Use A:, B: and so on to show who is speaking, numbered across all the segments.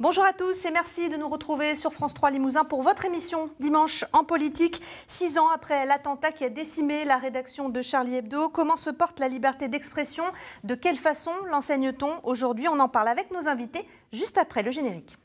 A: Bonjour à tous et merci de nous retrouver sur France 3 Limousin pour votre émission Dimanche en politique. Six ans après l'attentat qui a décimé la rédaction de Charlie Hebdo, comment se porte la liberté d'expression De quelle façon l'enseigne-t-on aujourd'hui On en parle avec nos invités juste après le générique.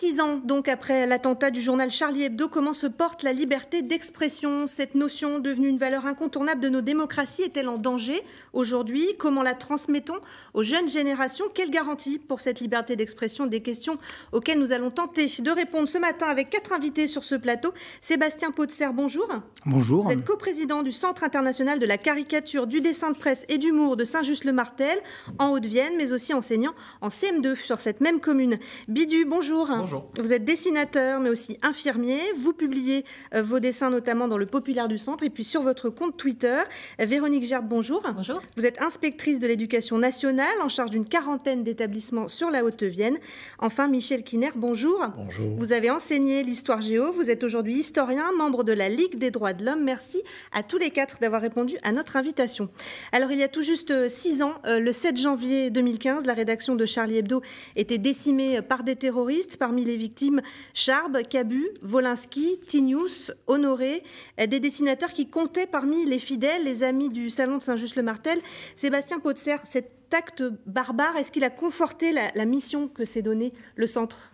A: Six ans donc après l'attentat du journal Charlie Hebdo, comment se porte la liberté d'expression Cette notion devenue une valeur incontournable de nos démocraties est-elle en danger aujourd'hui Comment la transmettons aux jeunes générations Quelles garanties pour cette liberté d'expression Des questions auxquelles nous allons tenter de répondre ce matin avec quatre invités sur ce plateau. Sébastien Potser, bonjour. Bonjour. Vous êtes coprésident du Centre international de la caricature, du dessin de presse et d'humour de Saint-Just-le-Martel en Haute-Vienne, mais aussi enseignant en CM2 sur cette même commune. Bidu, bonjour. Bonjour. Vous êtes dessinateur, mais aussi infirmier. Vous publiez euh, vos dessins notamment dans le Populaire du Centre et puis sur votre compte Twitter. Véronique Gerde, bonjour. Bonjour. Vous êtes inspectrice de l'éducation nationale en charge d'une quarantaine d'établissements sur la Haute-Vienne. Enfin, Michel Kiner, bonjour. Bonjour. Vous avez enseigné l'histoire géo. Vous êtes aujourd'hui historien, membre de la Ligue des droits de l'homme. Merci à tous les quatre d'avoir répondu à notre invitation. Alors, il y a tout juste euh, six ans, euh, le 7 janvier 2015, la rédaction de Charlie Hebdo était décimée par des terroristes, parmi les victimes Charb, Cabu, Volinsky, Tinius, Honoré, des dessinateurs qui comptaient parmi les fidèles, les amis du Salon de Saint-Just-le-Martel. Sébastien Potzer, cet acte barbare, est-ce qu'il a conforté la, mission que s'est donnée le Centre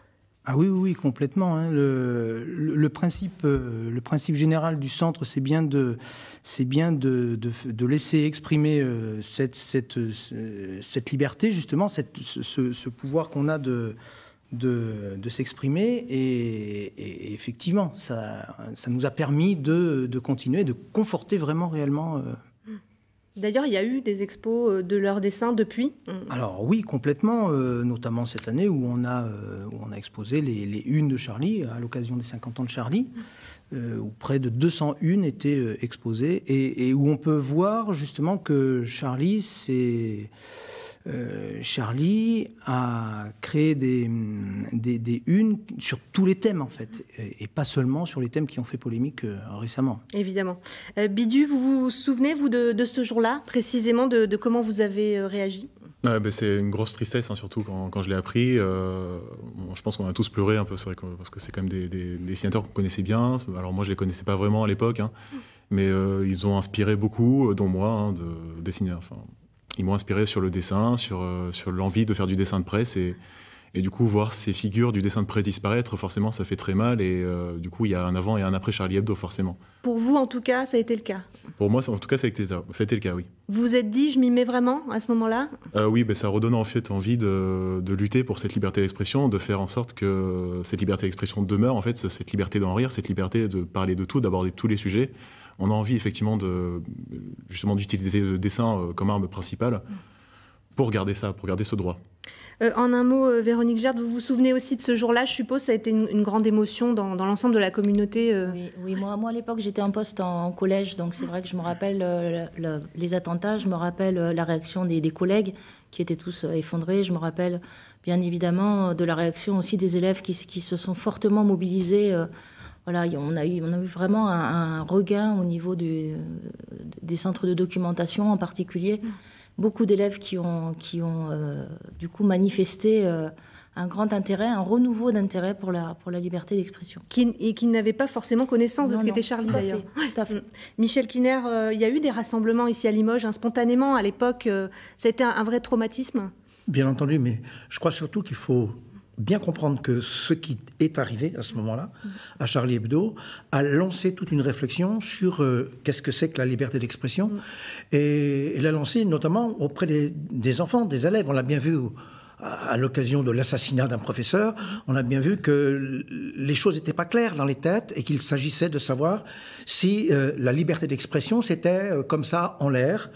B: ah oui, oui, complètement. Hein. Le, principe, euh, le principe général du centre, c'est bien de, c'est bien de, laisser exprimer euh, cette, euh, cette, liberté, justement, cette, ce pouvoir qu'on a de, de, s'exprimer. Et, effectivement, ça, ça, nous a permis de, de, continuer, de conforter vraiment, réellement. Euh,
A: D'ailleurs, il y a eu des expos euh, de leurs dessins depuis
B: Alors oui, complètement, euh, notamment cette année où on a, on a exposé les, les, unes de Charlie à l'occasion des 50 ans de Charlie, où près de 201 étaient exposées et, et où on peut voir justement que Charlie, c'est... Euh, Charlie a créé des, unes sur tous les thèmes, en fait, et, pas seulement sur les thèmes qui
C: ont fait polémique euh, récemment.
A: Évidemment. Euh, Bidu, vous vous souvenez, vous, de, ce jour-là, précisément, de, comment vous avez réagi
C: ben, c'est une grosse tristesse, hein, surtout quand, je l'ai appris. je pense qu'on a tous pleuré un peu, vrai, parce que c'est quand même des, des dessinateurs qu'on connaissait bien. Alors moi, je ne les connaissais pas vraiment à l'époque, hein. mm. mais ils ont inspiré beaucoup, dont moi, hein, de dessiner. Enfin, ils m'ont inspiré sur le dessin, sur, euh, sur l'envie de faire du dessin de presse. Et, et du coup, voir ces figures du dessin de presse disparaître, forcément, ça fait très mal. Et euh, du coup, il y a un avant et un après Charlie Hebdo, forcément.
A: Pour vous, en tout cas, ça a été le cas
C: Pour moi, en tout cas, ça a été, ça a été le cas, oui.
A: Vous vous êtes dit, je m'y mets vraiment à ce moment-là
C: euh, Oui, ben, ça redonne en fait envie de, de lutter pour cette liberté d'expression, de faire en sorte que cette liberté d'expression demeure, en fait, cette liberté d'en rire, cette liberté de parler de tout, d'aborder tous les sujets on a envie effectivement de justement d'utiliser le dessin euh, comme arme principale pour garder ça, pour garder ce droit.
A: Euh, en un mot, euh, Véronique Gerd, vous vous souvenez aussi de ce jour-là, je suppose, ça a été une, grande émotion dans, l'ensemble de la communauté. Oui, moi, à l'époque, j'étais en poste en, collège, donc c'est vrai que je me rappelle les attentats,
D: je me rappelle la réaction des, collègues qui étaient tous effondrés, je me rappelle bien évidemment de la réaction aussi des élèves qui se sont fortement mobilisés voilà, on a eu, on a eu vraiment un, regain au niveau des centres de documentation en particulier. Mm. Beaucoup d'élèves qui ont, qui ont euh, du coup manifesté euh,
A: un grand intérêt, un renouveau d'intérêt pour la, pour la liberté d'expression. Qui, et qui n'avaient pas forcément connaissance de ce qu'était Charlie d'ailleurs. Mm. Michel Kiner, euh, il y a eu des rassemblements ici à Limoges, hein, spontanément à l'époque. ça a été un vrai traumatisme
E: Bien entendu, mais je crois surtout qu'il faut bien comprendre que ce qui est arrivé à ce moment-là, à Charlie Hebdo, a lancé toute une réflexion sur euh, qu'est-ce que c'est que la liberté d'expression, mm. et, l'a lancé notamment auprès des, des enfants, des élèves. On l'a bien vu au, à l'occasion de l'assassinat d'un professeur, on a bien vu que les choses n'étaient pas claires dans les têtes et qu'il s'agissait de savoir si euh, la liberté d'expression c'était euh, comme ça en l'air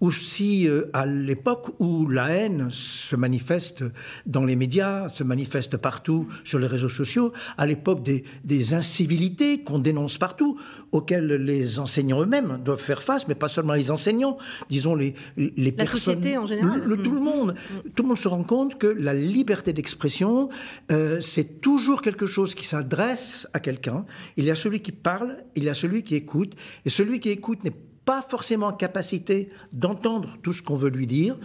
E: ou si euh, à l'époque où la haine se manifeste dans les médias, se manifeste partout sur les réseaux sociaux, à l'époque des, incivilités qu'on dénonce partout, auxquelles les enseignants eux-mêmes doivent faire face, mais pas seulement les enseignants, disons les, les la société en général, le, tout le mmh. monde, mmh. tout le monde se rend compte que la liberté d'expression, euh, c'est toujours quelque chose qui s'adresse à quelqu'un. Il y a celui qui parle, il y a celui qui écoute, et celui qui écoute n'est pas forcément en capacité d'entendre tout ce qu'on veut lui dire.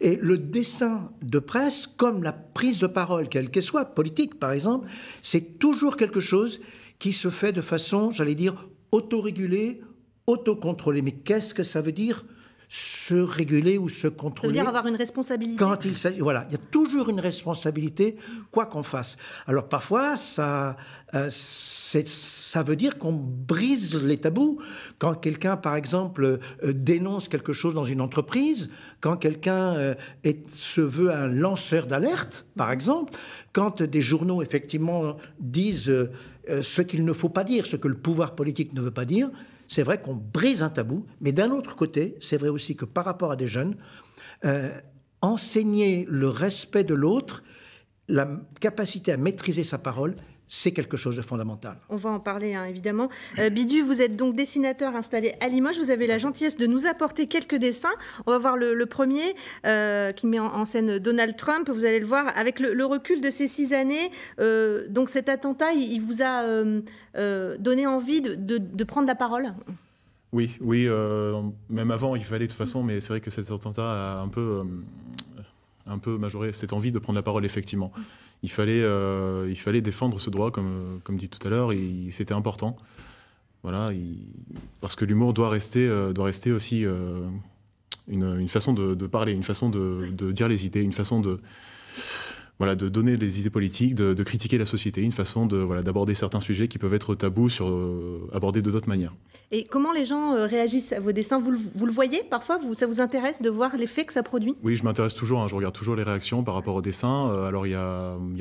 E: Et le dessin de presse, comme la prise de parole, quelle qu'elle soit, politique par exemple, c'est toujours quelque chose qui se fait de façon, j'allais dire, autorégulée, autocontrôlée. Mais qu'est-ce que ça veut dire se réguler ou se contrôler. Ça veut dire
A: avoir une responsabilité.
E: Quand il voilà, il y a toujours une responsabilité, quoi qu'on fasse. Alors parfois, ça, euh, ça veut dire qu'on brise les tabous. Quand quelqu'un, par exemple, euh, dénonce quelque chose dans une entreprise, quand quelqu'un euh, se veut un lanceur d'alerte, par exemple, quand des journaux, effectivement, disent ce qu'il ne faut pas dire, ce que le pouvoir politique ne veut pas dire, c'est vrai qu'on brise un tabou, mais d'un autre côté, c'est vrai aussi que par rapport à des jeunes, euh, enseigner le respect de l'autre, la capacité à maîtriser sa parole, c'est quelque chose de fondamental.
A: On va en parler, hein, évidemment. Euh, Bidu, vous êtes donc dessinateur installé à Limoges. Vous avez la gentillesse de nous apporter quelques dessins. On va voir le, premier euh, qui met en, scène Donald Trump. Vous allez le voir avec le, recul de ces six années. Euh, donc cet attentat, il, vous a donné envie de, de, prendre la parole
C: oui, oui, même avant, il fallait de toute façon, mais c'est vrai que cet attentat a un peu un peu majoré cette envie de prendre la parole, effectivement. Il fallait, euh, il fallait défendre ce droit, comme, comme dit tout à l'heure, et c'était important. Voilà, parce que l'humour doit rester, euh, doit rester aussi euh, une, une, façon de, parler, une façon de, dire les idées, une façon de, voilà, de donner les idées politiques, de, critiquer la société, une façon d'aborder voilà, certains sujets qui peuvent être tabous, sur, abordés de d'autres manières.
A: Et comment les gens euh, réagissent à vos dessins vous le, vous le, voyez parfois Ça vous intéresse de voir l'effet que ça produit
C: Oui, je m'intéresse toujours. Hein. je regarde toujours les réactions par rapport aux dessins. Euh, alors, il y,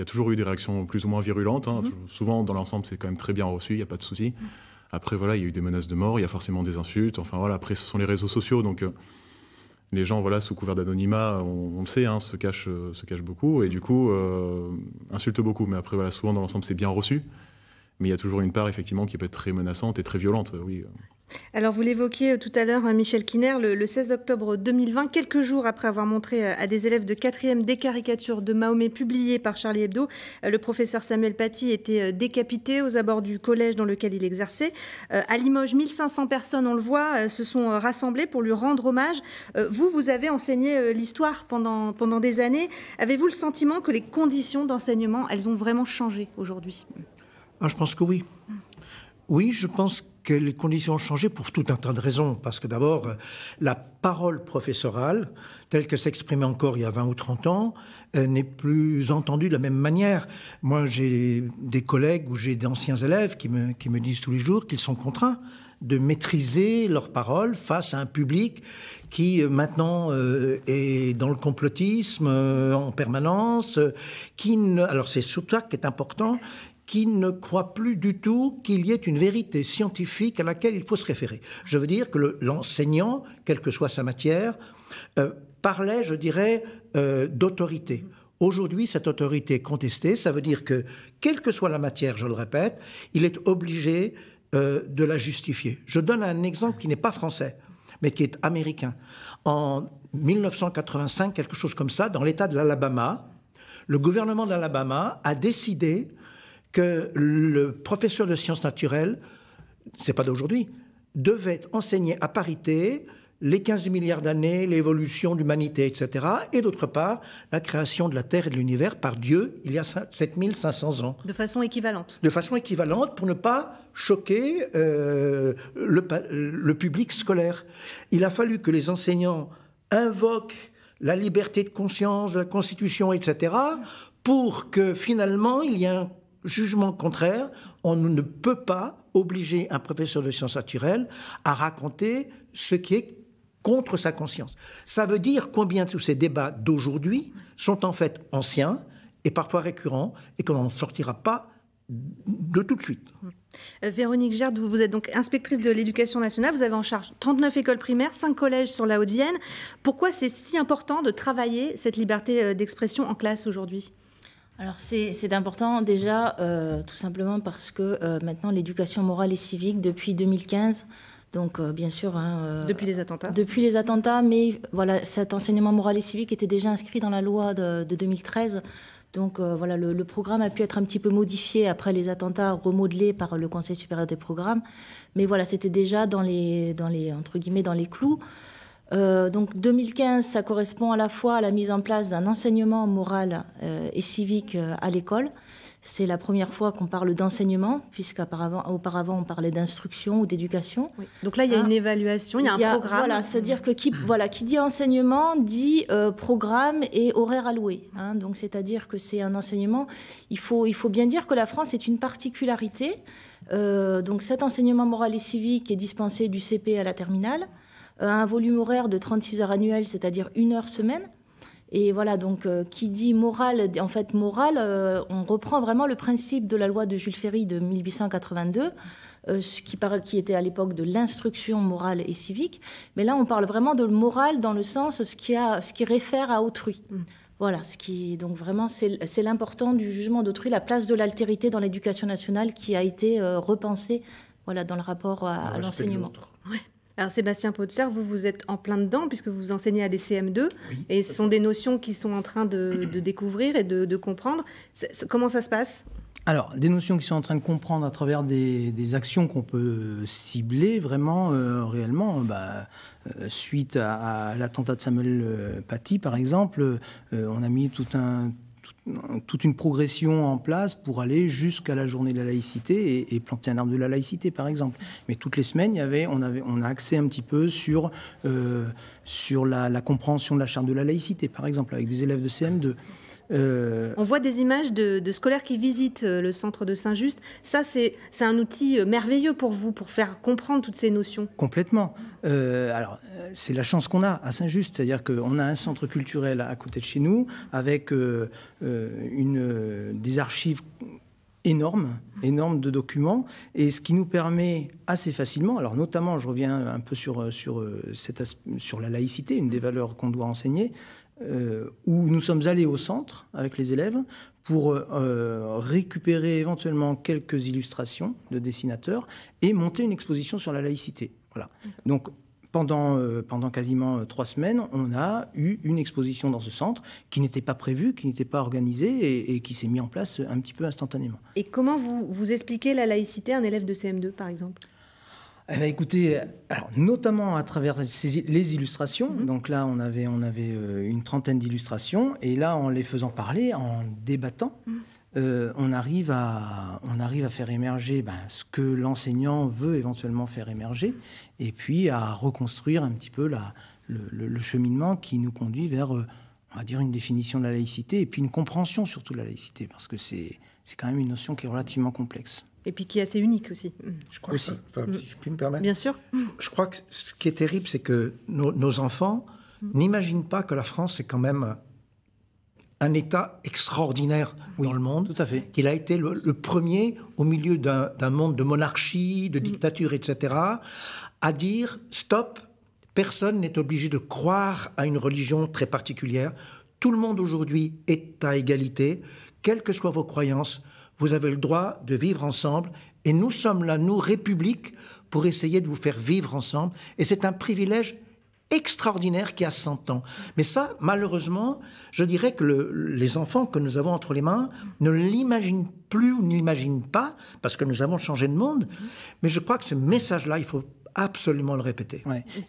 C: a, toujours eu des réactions plus ou moins virulentes. Hein. Mm-hmm. Souvent, dans l'ensemble, c'est quand même très bien reçu. Il n'y a pas de souci. Mm-hmm. Après, voilà, il y a eu des menaces de mort. Il y a forcément des insultes. Enfin, voilà. Après, ce sont les réseaux sociaux. Donc. Euh, les gens, voilà, sous couvert d'anonymat, on, le sait, hein, se, cachent, se beaucoup et du coup euh, insultent beaucoup. Mais après, voilà, souvent dans l'ensemble, c'est bien reçu. Mais il y a toujours une part, effectivement, qui peut être très menaçante et très violente, oui.
A: Alors, vous l'évoquiez euh, tout à l'heure, hein, Michel Kiner, le, 16 octobre 2020, quelques jours après avoir montré euh, à des élèves de quatrième des caricatures de Mahomet publiées par Charlie Hebdo, euh, le professeur Samuel Paty était décapité aux abords du collège dans lequel il exerçait. À Limoges, 1500 personnes, on le voit, se sont rassemblées pour lui rendre hommage. Vous, vous avez enseigné l'histoire pendant, pendant des années. Avez-vous le sentiment que les conditions d'enseignement, elles ont vraiment changé aujourd'hui
E: ah, je pense que oui. Oui, je pense que les conditions ont changé pour tout un tas de raisons. Parce que d'abord, la parole professorale, telle que s'exprimait encore il y a 20 ou 30 ans, euh, n'est plus entendue de la même manière. Moi, j'ai des collègues ou j'ai d'anciens élèves qui me, qui me disent tous les jours qu'ils sont contraints de maîtriser leur parole face à un public qui euh, maintenant euh, est dans le complotisme en permanence, qui alors c'est surtout ça qui est important, qui ne croit plus du tout qu'il y ait une vérité scientifique à laquelle il faut se référer. Je veux dire que l'enseignant, quelle que soit sa matière, euh, parlait, je dirais, euh, d'autorité. Aujourd'hui, cette autorité est contestée. Ça veut dire que, quelle que soit la matière, je le répète, il est obligé euh, de la justifier. Je donne un exemple qui n'est pas français, mais qui est américain. En 1985, quelque chose comme ça, dans l'État de l'Alabama, le gouvernement de l'Alabama a décidé que le professeur de sciences naturelles, c'est pas d'aujourd'hui, devait enseigner à parité les 15 milliards d'années, l'évolution de l'humanité, etc. Et d'autre part, la création de la Terre et de l'univers par Dieu il y a 7500 ans.
A: De façon équivalente.
E: De façon équivalente pour ne pas choquer euh, le, public scolaire. Il a fallu que les enseignants invoquent la liberté de conscience, la Constitution, etc., pour que finalement il y ait un jugement contraire, on ne peut pas obliger un professeur de sciences naturelles à raconter ce qui est contre sa conscience. Ça veut dire combien tous ces débats d'aujourd'hui sont en fait anciens et parfois récurrents et qu'on n'en sortira pas de tout de suite.
A: Euh, Véronique Gerd, vous êtes donc inspectrice de l'éducation nationale. Vous avez en charge 39 écoles primaires, 5 collèges sur la Haute-Vienne. Pourquoi c'est si important de travailler cette liberté euh, d'expression en classe aujourd'hui
D: alors c'est important déjà euh, tout simplement parce que euh, maintenant l'éducation morale et civique depuis 2015, donc euh, bien sûr... Hein, depuis les attentats Depuis les attentats, mais voilà, cet enseignement moral et civique était déjà inscrit dans la loi de, 2013. Donc voilà, le, programme a pu être un petit peu modifié après les attentats, remodelé par le Conseil supérieur des programmes. Mais voilà, c'était déjà dans les, dans les, entre guillemets, dans les clous. Euh, donc 2015, ça correspond à la fois à la mise en place d'un enseignement moral euh, et civique euh, à l'école. C'est la première fois qu'on parle d'enseignement, puisqu'auparavant on parlait d'instruction ou d'éducation. Donc là, il y a ah. une évaluation, il y a un programme. Voilà, c'est-à-dire
A: que qui, voilà,
D: qui dit enseignement dit programme et horaire alloué. Hein. donc c'est-à-dire que c'est un enseignement. Il faut, il faut bien dire que la France est une particularité. donc cet enseignement moral et civique est dispensé du CP à la terminale. Euh, un volume horaire de 36 heures annuelles, c'est-à-dire une heure semaine. Et voilà, donc euh, qui dit morale, en fait morale, euh, on reprend vraiment le principe de la loi de Jules Ferry de 1882, qui, parle, qui était à l'époque de l'instruction morale et civique. Mais là, on parle vraiment de morale dans le sens ce qui, a, ce qui réfère à autrui. Mm. Voilà, ce qui donc vraiment c'est l'important du jugement d'autrui, la place de l'altérité dans l'éducation nationale qui a été repensée, voilà, dans
A: le rapport à, à l'enseignement. Ouais. Alors Sébastien Potzer, vous vous êtes en plein dedans puisque vous enseignez à des CM2 et ce sont des notions qui sont en train de, découvrir et de, comprendre. comment ça se passe
B: alors, des notions qui sont en train de comprendre à travers des, actions qu'on peut cibler vraiment, euh, réellement, bah, euh, suite à, l'attentat de Samuel euh, Paty, par exemple, on a mis tout un toute une progression en place pour aller jusqu'à la journée de la laïcité et, planter un arbre de la laïcité, par exemple. Mais toutes les semaines, y avait, on, avait, on a accès un petit peu sur, euh, sur la, la, compréhension de la charte de la laïcité, par exemple, avec des élèves de CM2. Euh,
A: On voit des images de, scolaires qui visitent euh, le centre de Saint-Just. Ça, c'est un outil euh, merveilleux pour vous, pour faire comprendre toutes ces notions.
B: Complètement. alors, c'est la chance qu'on a à Saint-Just, c'est-à-dire qu'on a un centre culturel à côté de chez nous, avec des archives énormes, énormes de documents, et ce qui nous permet assez facilement, alors notamment, je reviens un peu sur la laïcité, une des valeurs qu'on doit enseigner, euh, où nous sommes allés au centre avec les élèves pour euh, euh, récupérer éventuellement quelques illustrations de dessinateurs et monter une exposition sur la laïcité. Voilà. Donc pendant, pendant quasiment trois semaines, on a eu une exposition dans ce centre qui n'était pas prévue, qui n'était pas organisée et, qui s'est mise en place un petit peu instantanément.
A: Et comment vous, vous expliquez la laïcité à un élève de CM2, par exemple
B: écoutez, notamment à travers les illustrations. Mm-hmm. Donc là, on avait, euh, une trentaine d'illustrations. Et là, en les faisant parler, en débattant, mm. euh, on, arrive à, faire émerger ben, ce que l'enseignant veut éventuellement faire émerger. Et puis à reconstruire un petit peu le, cheminement qui nous conduit vers, euh, on va dire, une définition de la laïcité et puis une compréhension surtout de la laïcité. Parce que c'est quand même une notion qui est relativement complexe
A: et puis qui est assez unique aussi. Mm, je crois aussi. Que, mm.
E: je me Bien sûr. Je, crois que ce qui est terrible, c'est que nos, enfants mm. n'imaginent pas que la France, est quand même un État extraordinaire dans le monde. Tout à fait. Qu'il a été le, premier, au milieu d'un monde de monarchie, de dictature, etc., à dire stop, personne n'est obligé de croire à une religion très particulière. Tout le monde aujourd'hui est à égalité, quelles que soient vos croyances, vous avez le droit de vivre ensemble et nous sommes là, nous, République, pour essayer de vous faire vivre ensemble. Et c'est un privilège extraordinaire qui a 100 ans. Mais ça, malheureusement, je dirais que les enfants que nous avons entre les mains ne l'imaginent plus ou n'imaginent pas, parce que nous avons changé de monde. Mais je crois que
B: ce message-là, il faut absolument le répéter.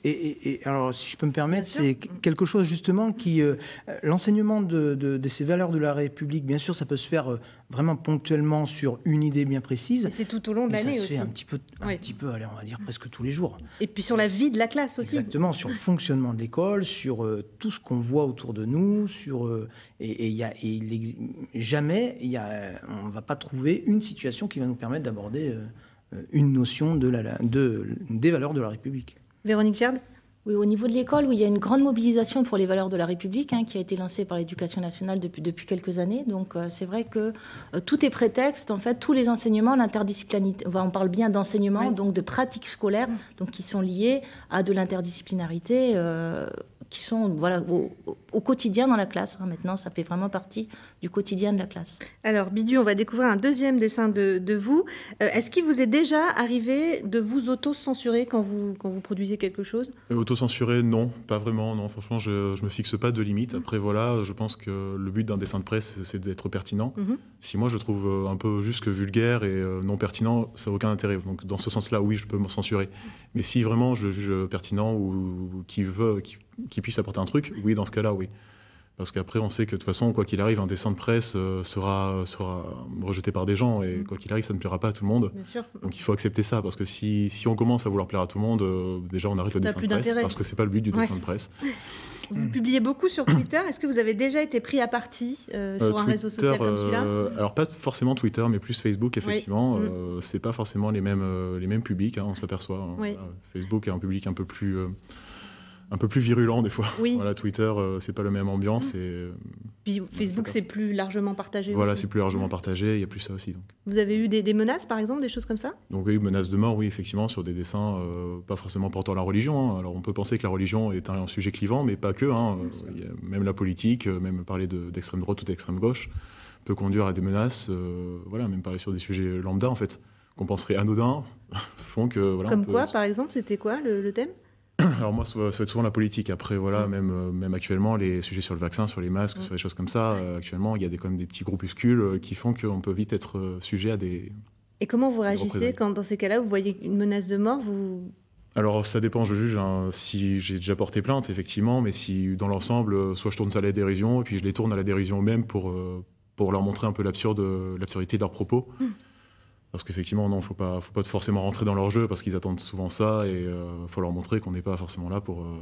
B: Et, alors, si je peux me permettre, c'est quelque chose justement qui. Euh, l'enseignement de, ces valeurs de la République, bien sûr, ça peut se faire euh, vraiment ponctuellement sur une idée bien précise. C'est tout au long de l'année aussi. Ça se fait un petit peu, un petit peu allez, on va dire presque tous les jours. Et puis sur la vie de la classe aussi. Exactement, sur le fonctionnement de l'école, sur euh, tout ce qu'on voit autour de nous, sur. et, et y a, il jamais, y a, on ne va pas trouver une situation qui va nous permettre d'aborder. Euh, une notion de la, de, des valeurs de la République.
D: Véronique Gerd oui, au niveau de l'école, où il y a une grande mobilisation pour les valeurs de la République, hein, qui a été lancée par l'éducation nationale depuis, depuis quelques années. Donc, euh, c'est vrai que euh, tout est prétexte. En fait, tous les enseignements, l'interdisciplinarité, on parle bien d'enseignement, donc de pratiques scolaires, mm. donc qui sont liées à de l'interdisciplinarité. Euh, qui sont voilà, au, quotidien dans la classe. Hein. Maintenant, ça fait vraiment partie du quotidien de la classe.
A: Alors, Bidu, on va découvrir un deuxième dessin de, vous. Euh, est-ce qu'il vous est déjà arrivé de vous auto-censurer quand vous, quand vous produisez quelque chose
C: euh, Auto-censurer, non, pas vraiment. Non, franchement, je ne me fixe pas de limite. Mmh. Après, voilà, je pense que le but d'un dessin de presse, c'est d'être pertinent. Mmh. Si moi, je trouve euh, un peu juste vulgaire et non pertinent, ça n'a aucun intérêt. Donc, dans ce sens-là, oui, je peux me censurer. Mmh. Mais si vraiment je juge pertinent ou, ou qui veut, qui qui puisse apporter un truc, oui, dans ce cas-là, oui. Parce qu'après, on sait que de toute façon, quoi qu'il arrive, un dessin de presse euh, sera, sera rejeté par des gens. Et mm. quoi qu'il arrive, ça ne plaira pas à tout le monde. Donc il faut accepter ça. Parce que si, si on commence à vouloir plaire à tout le monde, euh, déjà, on arrête le dessin de presse. Parce que ce n'est pas le but du dessin de presse. Vous
A: publiez beaucoup sur Twitter. Est-ce que vous avez déjà été pris à partie euh, sur un réseau social comme celui-là
C: Alors, pas forcément Twitter, mais plus Facebook, effectivement. Mm. c'est Ce n'est pas forcément les mêmes, les mêmes publics, hein, on s'aperçoit. Hein. Facebook est un public un peu plus un peu plus virulent des fois. Voilà, Twitter, euh, c'est pas le même ambiance. Mm. Et,
A: Puis euh, Facebook, c'est plus largement partagé. Voilà, c'est plus largement mm.
C: partagé, il y a plus ça aussi. Donc.
A: Vous avez eu des, menaces, par exemple, des choses comme ça
C: Donc oui, menaces de mort, oui, effectivement, sur des dessins, euh, pas forcément portant la religion. Hein. Alors on peut penser que la religion est un, sujet clivant, mais pas que. Hein. même la politique, même parler d'extrême droite ou d'extrême gauche peut conduire à des menaces, voilà, même parler sur des sujets lambda, en fait, qu'on penserait anodins, font que... Voilà, comme quoi,
A: par exemple, c'était quoi le thème
C: Alors moi, ça va être souvent la politique. Après, voilà, mm. même, euh, même actuellement, les sujets sur le vaccin, sur les masques, mm. sur les choses comme ça, euh, actuellement, il y a des, quand même des petits groupuscules euh, qui font qu'on peut vite être sujet à des...
A: Et comment vous réagissez quand, dans ces cas-là, vous voyez une menace de mort vous...
C: Alors ça dépend, je juge. Hein, si j'ai déjà porté plainte, effectivement, mais si dans l'ensemble, soit je tourne ça à la dérision, et puis je les tourne à la dérision même pour, pour leur montrer un peu l'absurde, l'absurdité de leurs propos. Mm. Parce qu'effectivement, non, faut pas, faut pas forcément rentrer dans leur jeu parce qu'ils attendent souvent ça et il euh, faut leur montrer qu'on n'est pas forcément là pour euh,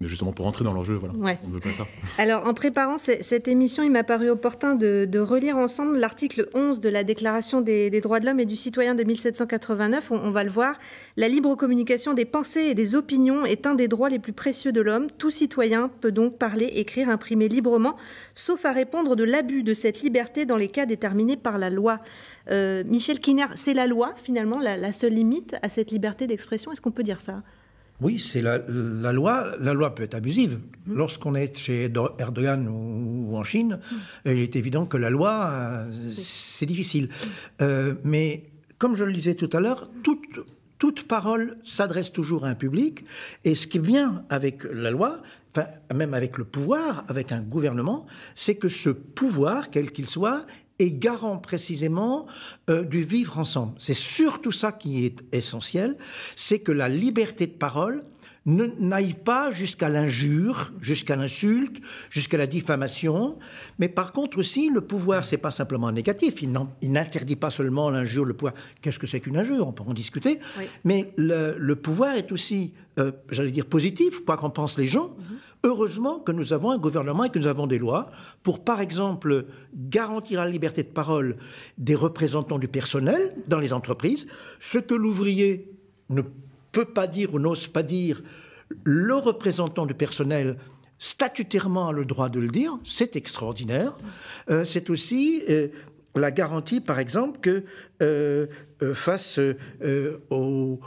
C: mais justement pour rentrer dans l'enjeu, voilà. On ne veut pas ça.
A: Alors, en préparant cette émission, il m'a paru opportun de, relire ensemble l'article 11 de la Déclaration des, droits de l'homme et du citoyen de 1789. On, va le voir. La libre communication des pensées et des opinions est un des droits les plus précieux de l'homme. Tout citoyen peut donc parler, écrire, imprimer librement, sauf à répondre de l'abus de cette liberté dans les cas déterminés par la loi. Euh, Michel Kinner, c'est la loi, finalement, la seule limite à cette liberté d'expression. Est-ce qu'on peut dire ça
E: oui, c'est la, loi. La loi peut être abusive. Lorsqu'on est chez Erdogan ou, en Chine, mm. il est évident que la loi, euh, c'est difficile. Euh, mais comme je le disais tout à l'heure, toute, toute parole s'adresse toujours à un public. Et ce qui vient avec la loi, enfin, même avec le pouvoir, avec un gouvernement, c'est que ce pouvoir, quel qu'il soit, et garant précisément euh, du vivre ensemble. C'est surtout ça qui est essentiel, c'est que la liberté de parole ne n'aille pas jusqu'à l'injure, jusqu'à l'insulte, jusqu'à la diffamation. Mais par contre aussi, le pouvoir, c'est pas simplement négatif. Il n'interdit pas seulement l'injure, le pouvoir. Qu'est-ce que c'est qu'une injure On peut en discuter. Mais le, pouvoir est aussi, euh, j'allais dire, positif, quoi qu'en pensent les gens. Mm-hmm. Heureusement que nous avons un gouvernement et que nous avons des lois pour, par exemple, garantir la liberté de parole des représentants du personnel dans les entreprises, ce que l'ouvrier ne peut peut pas dire ou n'ose pas dire, le représentant du personnel statutairement a le droit de le dire, c'est extraordinaire. Euh, c'est aussi euh, la garantie, par exemple, que euh, face aux,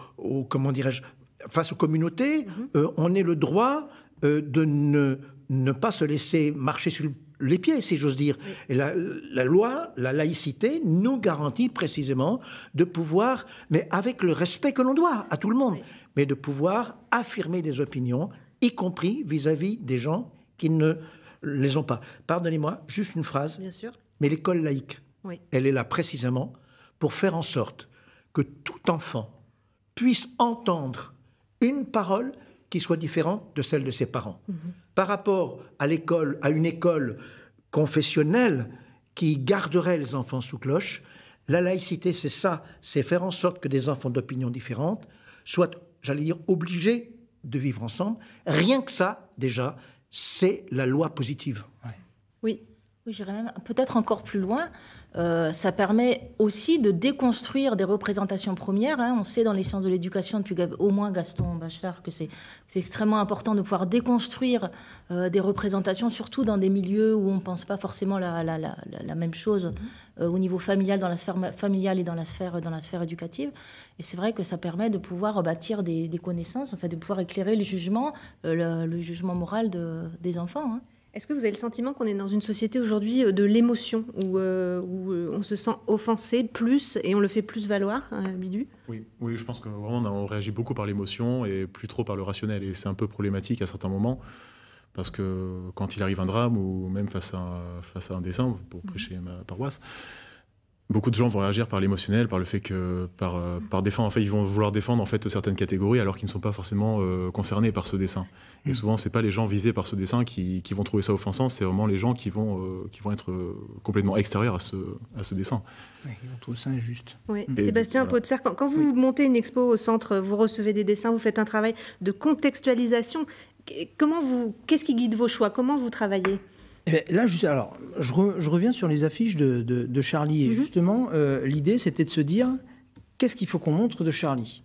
E: comment dirais-je, face aux communautés, mhm. on ait le droit de ne, ne pas se laisser marcher sur le les pieds, si j'ose dire. Et la, loi, la laïcité, nous garantit précisément de pouvoir, mais avec le respect que l'on doit à tout le monde, mais de pouvoir affirmer des opinions, y compris vis-à-vis des gens qui ne les ont pas. Pardonnez-moi, juste une phrase. Bien sûr. Mais l'école laïque, elle est là précisément pour faire en sorte que tout enfant puisse entendre une parole qui soit différente de celle de ses parents. Mhm par rapport à l'école, à une école confessionnelle qui garderait les enfants sous cloche. La laïcité, c'est ça, c'est faire en sorte que des enfants d'opinions différentes soient, j'allais dire, obligés de vivre ensemble. Rien que ça, déjà, c'est la loi positive.
D: Oui, oui, peut-être encore plus loin. Euh, ça permet aussi de déconstruire des représentations premières. Hein. On sait dans les sciences de l'éducation, depuis au moins Gaston Bachelard, que c'est extrêmement important de pouvoir déconstruire euh, des représentations, surtout dans des milieux où on ne pense pas forcément la, la, même chose mm-hmm. euh, au niveau familial, dans la sphère familiale et dans la sphère, dans la sphère éducative. Et c'est vrai que ça permet de pouvoir bâtir des, connaissances, en fait, de pouvoir éclairer le jugement, le, jugement
A: moral des enfants. Hein. Est-ce que vous avez le sentiment qu'on est dans une société aujourd'hui euh, de l'émotion, où, euh, euh, on se sent offensé plus et on le fait plus valoir, Bidu
C: oui, oui, je pense que on réagit beaucoup par l'émotion et plus trop par le rationnel. Et c'est un peu problématique à certains moments, parce que quand il arrive un drame, ou même face à, face à un dessin, pour mhm. prêcher ma paroisse, beaucoup de gens vont réagir par l'émotionnel, par le fait que, par, euh, par en fait, ils vont vouloir défendre en fait certaines catégories alors qu'ils ne sont pas forcément euh, concernés par ce dessin. Et mm. souvent, c'est pas les gens visés par ce dessin qui, vont trouver ça offensant, c'est vraiment les gens qui vont, euh, qui vont être complètement extérieurs à ce, à ce dessin. Oui, ils vont trouver ça injuste.
A: Oui. Mm. Sébastien Potter, quand, vous montez une expo au centre, vous recevez des dessins, vous faites un travail de contextualisation. Comment vous, qu'est-ce qui guide vos choix Comment vous travaillez
B: eh ben, là, je, alors, je, reviens sur les affiches de, Charlie. Et mhm. justement, euh, l'idée, c'était de se dire qu'est-ce qu'il faut qu'on montre de Charlie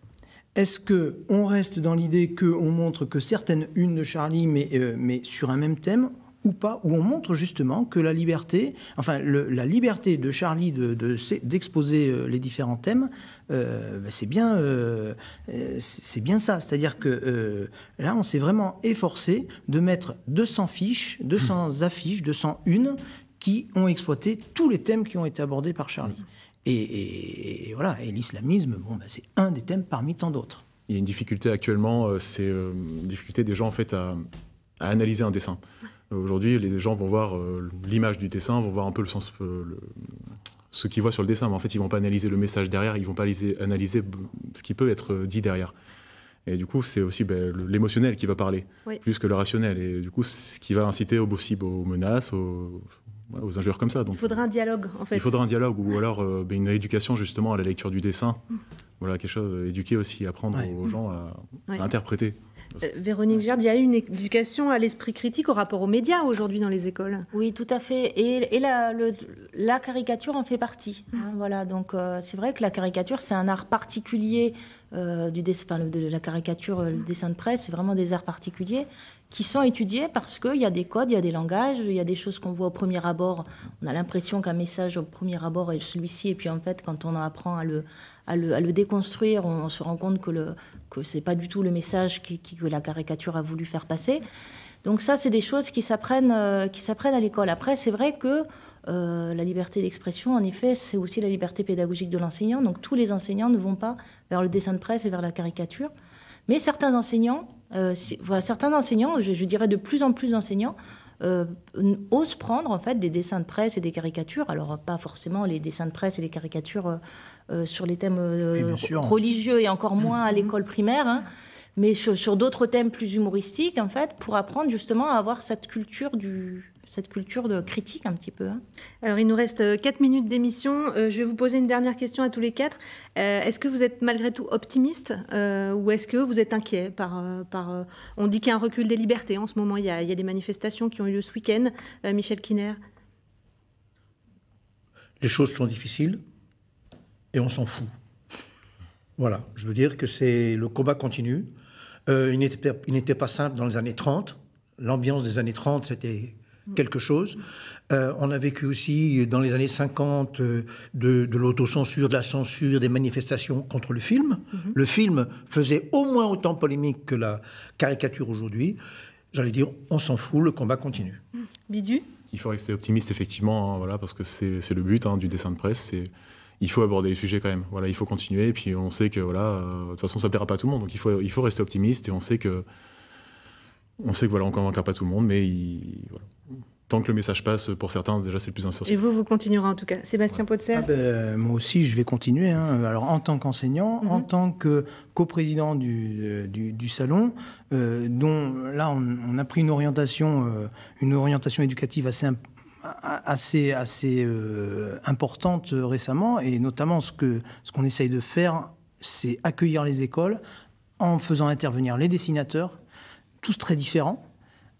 B: Est-ce que on reste dans l'idée qu'on montre que certaines unes de Charlie, mais euh, sur un même thème ou pas, où on montre justement que la liberté, enfin la liberté de Charlie d'exposer de, euh, d'exposer les différents thèmes, euh, bah, c'est bien, euh, c'est bien ça. C'est-à-dire que là, on s'est vraiment efforcé de mettre 200 fiches, 200 hmm. affiches, 201 qui ont exploité tous les thèmes qui ont été abordés par Charlie. Hmm. Et, voilà, et l'islamisme, bon, bah, c'est un des thèmes
C: parmi tant d'autres. Il y a une difficulté actuellement, c'est une difficulté des gens en fait à, analyser un dessin. Euh, aujourd'hui, les gens vont voir euh, l'image du dessin, vont voir un peu le sens, euh, ce qu'ils voient sur le dessin, mais en fait, ils vont pas analyser le message derrière, ils vont pas analyser ce qui peut être dit derrière. Et du coup, c'est aussi ben, l'émotionnel qui va parler, plus que le rationnel. Et du coup, ce qui va inciter aux menaces, aux, injures comme ça. Donc, il faudra
A: un dialogue, en fait. Il faudra un
C: dialogue, ou alors ben, une éducation justement à la lecture du dessin. Mm. Voilà, quelque chose, éduquer aussi, apprendre aux gens à mm. interpréter.
A: Euh, Véronique Gerd, il y a eu une éducation à l'esprit critique au rapport aux médias aujourd'hui dans les écoles. Oui, tout à fait. Et, la,
D: caricature en fait partie. Ah. Hein, voilà, donc euh, c'est vrai que la caricature, c'est un art particulier euh, du de la caricature, le dessin de presse, c'est vraiment des arts particuliers qui sont étudiés parce qu'il y a des codes, il y a des langages, il y a des choses qu'on voit au premier abord. On a l'impression qu'un message au premier abord est celui-ci, et puis en fait, quand on apprend à le, le, déconstruire, on, se rend compte que ce que c'est pas du tout le message que la caricature a voulu faire passer. Donc ça, c'est des choses qui s'apprennent euh, à l'école. Après, c'est vrai que euh, la liberté d'expression, en effet, c'est aussi la liberté pédagogique de l'enseignant. Donc tous les enseignants ne vont pas vers le dessin de presse et vers la caricature. Mais certains enseignants euh, certains enseignants, je, dirais de plus en plus d'enseignants, euh, osent prendre en fait des dessins de presse et des caricatures. Alors pas forcément les dessins de presse et les caricatures euh, sur les thèmes religieux et encore moins à mm-hmm. l'école primaire, hein, mais sur, sur d'autres thèmes plus humoristiques en fait, pour apprendre
A: justement à avoir cette culture du, cette culture de critique un petit peu. Hein. Alors il nous reste 4 euh, minutes d'émission. Euh, je vais vous poser une dernière question à tous les quatre. Euh, est-ce que vous êtes malgré tout optimiste ou est-ce que vous êtes inquiet par, par, On dit qu'il y a un recul des libertés en ce moment. Il y a, des manifestations qui ont eu lieu ce week-end. Michel Kinner
E: Les choses sont difficiles et on s'en fout. Voilà, je veux dire que c'est le combat continue. il n'était pas simple dans les années 30. L'ambiance des années 30, c'était Mm. quelque chose. Euh, on a vécu aussi dans les années 50 euh, de, l'autocensure, de la censure, des manifestations contre le film. Mm-hmm. Le film faisait au moins autant polémique que la caricature aujourd'hui. J'allais dire, on s'en fout, le combat continue. Mm.
C: Bidu Il faut rester optimiste, effectivement, hein, voilà, parce que c'est le but hein, du dessin de presse. C'est il faut aborder les sujets quand même. Voilà, il faut continuer. Et puis on sait que voilà, euh, de toute façon, ça plaira pas à tout le monde. Donc il faut, il faut rester optimiste. Et on sait que, on sait que voilà, on convaincra pas tout le monde, mais voilà, tant que le message passe, pour certains, déjà, c'est le plus insensible. – Et vous,
A: vous continuerez en tout cas. Sébastien ouais.
B: Ah,
C: ben, moi aussi, je vais continuer. Hein. Alors, en tant qu'enseignant, mhm. en tant que
B: coprésident du, euh, du, salon, euh, dont là, on, a pris une orientation, euh, une orientation éducative assez importante assez assez importante récemment et notamment ce que ce qu'on essaye de faire c'est accueillir les écoles en faisant intervenir les dessinateurs tous très différents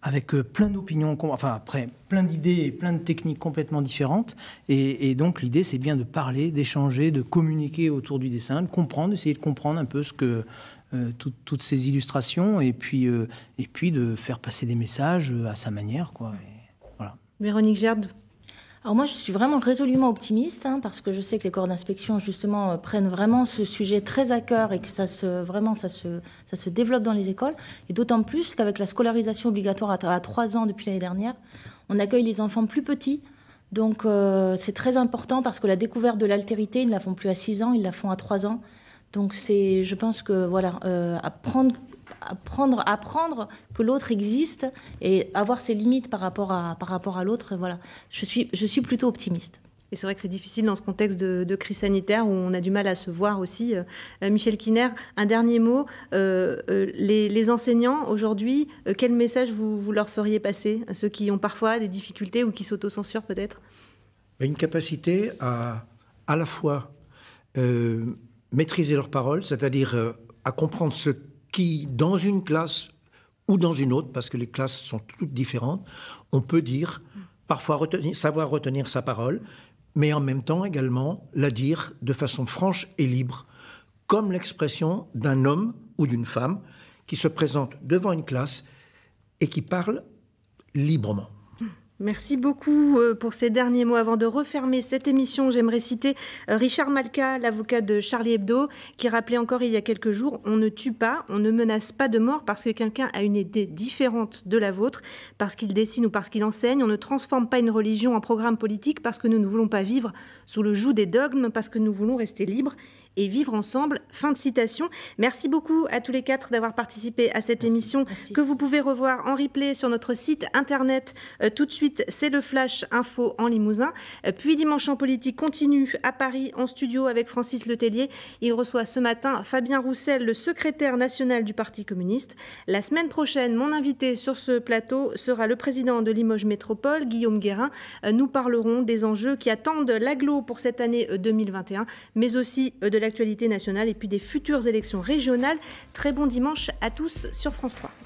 B: avec euh, plein d'opinions, enfin après, plein d'idées et plein de techniques complètement différentes. Et, donc l'idée, c'est bien de parler, d'échanger, de communiquer autour du dessin, de comprendre, essayer de comprendre un peu ce que euh, toutes ces illustrations, et puis euh, et puis de faire passer des messages à sa manière, quoi. voilà.
D: Véronique Gerd, alors moi, je suis vraiment résolument optimiste hein, parce que je sais que les corps d'inspection justement euh, prennent vraiment ce sujet très à cœur et que ça se vraiment ça se ça se développe dans les écoles et d'autant plus qu'avec la scolarisation obligatoire à, trois 3 ans depuis l'année dernière, on accueille les enfants plus petits. Donc euh, c'est très important parce que la découverte de l'altérité, ils ne la font plus à 6 ans, ils la font à 3 ans. Donc c'est, je pense que voilà, euh, apprendre apprendre, apprendre que l'autre existe
A: et avoir ses limites par rapport à, par rapport à l'autre. Voilà, je suis, je suis plutôt optimiste. Et c'est vrai que c'est difficile dans ce contexte de, crise sanitaire où on a du mal à se voir aussi. Euh, Michel Kiner un dernier mot. Euh, euh, les, enseignants, aujourd'hui, quel message vous, vous, leur feriez passer à ceux qui ont parfois des difficultés ou qui s'autocensurent peut-être
E: Une capacité à à la fois maîtriser leurs paroles, c'est-à-dire à comprendre ce qui, dans une classe ou dans une autre, parce que les classes sont toutes différentes, on peut dire, parfois savoir retenir sa parole, mais en même temps également la dire de façon franche et libre, comme l'expression d'un homme ou d'une femme qui se présente devant une classe et qui parle
A: librement. Merci beaucoup euh, pour ces derniers mots. Avant de refermer cette émission, j'aimerais citer euh, Richard Malka, l'avocat de Charlie Hebdo, qui rappelait encore il y a quelques jours On ne tue pas, on ne menace pas de mort parce que quelqu'un a une idée différente de la vôtre, parce qu'il dessine ou parce qu'il enseigne. On ne transforme pas une religion en programme politique parce que nous ne voulons pas vivre sous le joug des dogmes, parce que nous voulons rester libres et vivre ensemble. Fin de citation. Merci beaucoup à tous les quatre d'avoir participé à cette émission que vous pouvez revoir en replay sur notre site internet. Euh, tout de suite, c'est le Flash Info en Limousin. Euh, puis Dimanche en politique continue à Paris en studio avec Francis Letellier. Il reçoit ce matin Fabien Roussel, le secrétaire national du Parti communiste. La semaine prochaine, mon invité sur ce plateau sera le président de Limoges Métropole, Guillaume Guérin. Euh, nous parlerons des enjeux qui attendent l'aglo pour cette année 2021, mais aussi de la l'actualité nationale et puis des futures élections régionales. Très bon dimanche à tous sur France 3.